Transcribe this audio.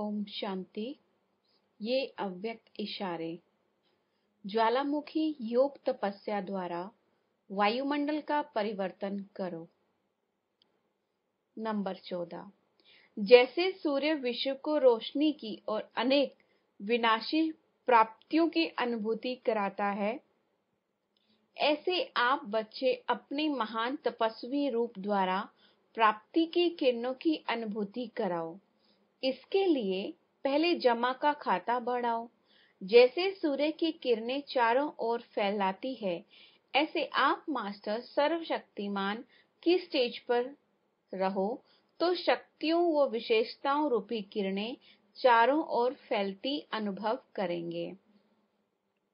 ओम शांति ये अव्यक्त इशारे ज्वालामुखी योग तपस्या द्वारा वायुमंडल का परिवर्तन करो नंबर चौदह जैसे सूर्य विश्व को रोशनी की और अनेक विनाशी प्राप्तियों की अनुभूति कराता है ऐसे आप बच्चे अपने महान तपस्वी रूप द्वारा प्राप्ति की किरणों की अनुभूति कराओ इसके लिए पहले जमा का खाता बढ़ाओ जैसे सूर्य की किरणें चारों ओर फैलाती है ऐसे आप मास्टर सर्वशक्तिमान की स्टेज पर रहो तो शक्तियों व विशेषताओं रूपी किरणें चारों ओर फैलती अनुभव करेंगे